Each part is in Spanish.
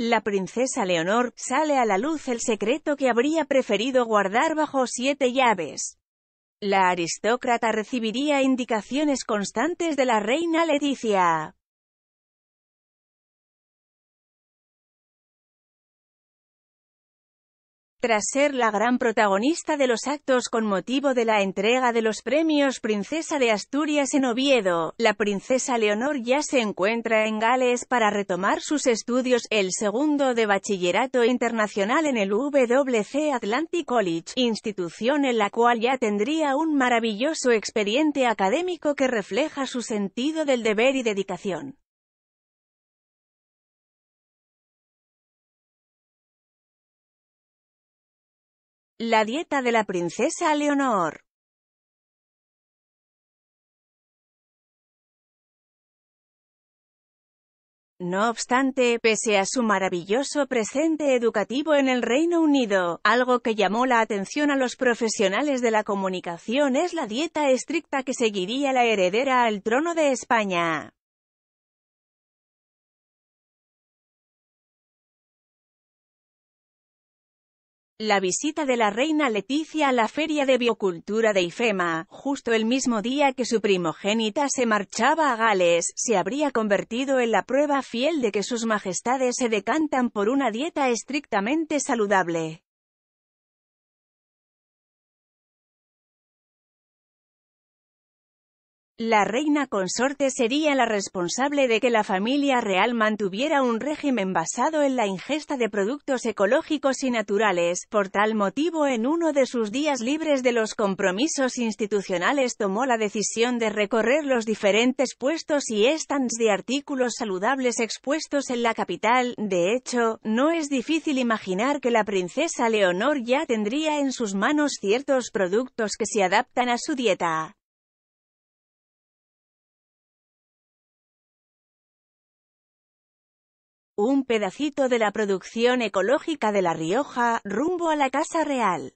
La princesa Leonor, sale a la luz el secreto que habría preferido guardar bajo siete llaves. La aristócrata recibiría indicaciones constantes de la reina Leticia. Tras ser la gran protagonista de los actos con motivo de la entrega de los premios Princesa de Asturias en Oviedo, la princesa Leonor ya se encuentra en Gales para retomar sus estudios, el segundo de bachillerato internacional en el WC Atlantic College, institución en la cual ya tendría un maravilloso expediente académico que refleja su sentido del deber y dedicación. La dieta de la princesa Leonor. No obstante, pese a su maravilloso presente educativo en el Reino Unido, algo que llamó la atención a los profesionales de la comunicación es la dieta estricta que seguiría la heredera al trono de España. La visita de la reina Leticia a la Feria de Biocultura de Ifema, justo el mismo día que su primogénita se marchaba a Gales, se habría convertido en la prueba fiel de que sus majestades se decantan por una dieta estrictamente saludable. La reina consorte sería la responsable de que la familia real mantuviera un régimen basado en la ingesta de productos ecológicos y naturales. Por tal motivo, en uno de sus días libres de los compromisos institucionales tomó la decisión de recorrer los diferentes puestos y stands de artículos saludables expuestos en la capital. De hecho, no es difícil imaginar que la princesa Leonor ya tendría en sus manos ciertos productos que se adaptan a su dieta. Un pedacito de la producción ecológica de La Rioja, rumbo a la Casa Real.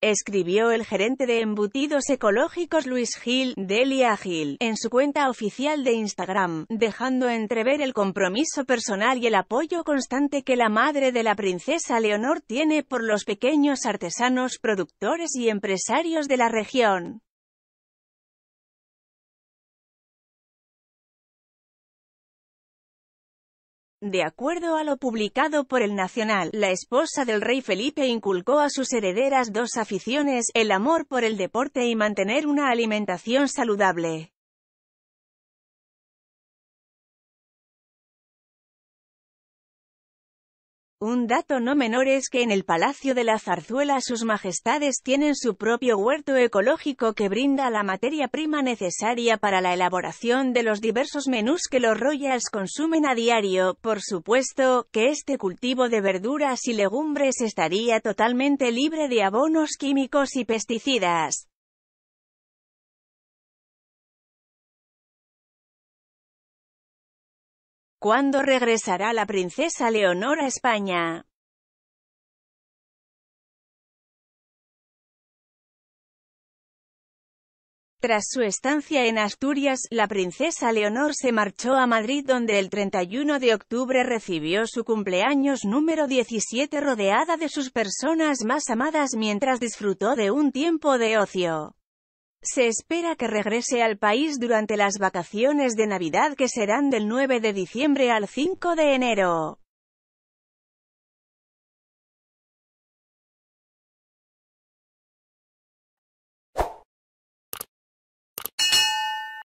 escribió el gerente de embutidos ecológicos Luis Gil, Delia Gil, en su cuenta oficial de Instagram, dejando entrever el compromiso personal y el apoyo constante que la madre de la princesa Leonor tiene por los pequeños artesanos, productores y empresarios de la región. De acuerdo a lo publicado por El Nacional, la esposa del rey Felipe inculcó a sus herederas dos aficiones, el amor por el deporte y mantener una alimentación saludable. Un dato no menor es que en el Palacio de la Zarzuela sus majestades tienen su propio huerto ecológico que brinda la materia prima necesaria para la elaboración de los diversos menús que los royals consumen a diario. Por supuesto, que este cultivo de verduras y legumbres estaría totalmente libre de abonos químicos y pesticidas. ¿Cuándo regresará la princesa Leonor a España? Tras su estancia en Asturias, la princesa Leonor se marchó a Madrid donde el 31 de octubre recibió su cumpleaños número 17 rodeada de sus personas más amadas mientras disfrutó de un tiempo de ocio. Se espera que regrese al país durante las vacaciones de Navidad que serán del 9 de diciembre al 5 de enero.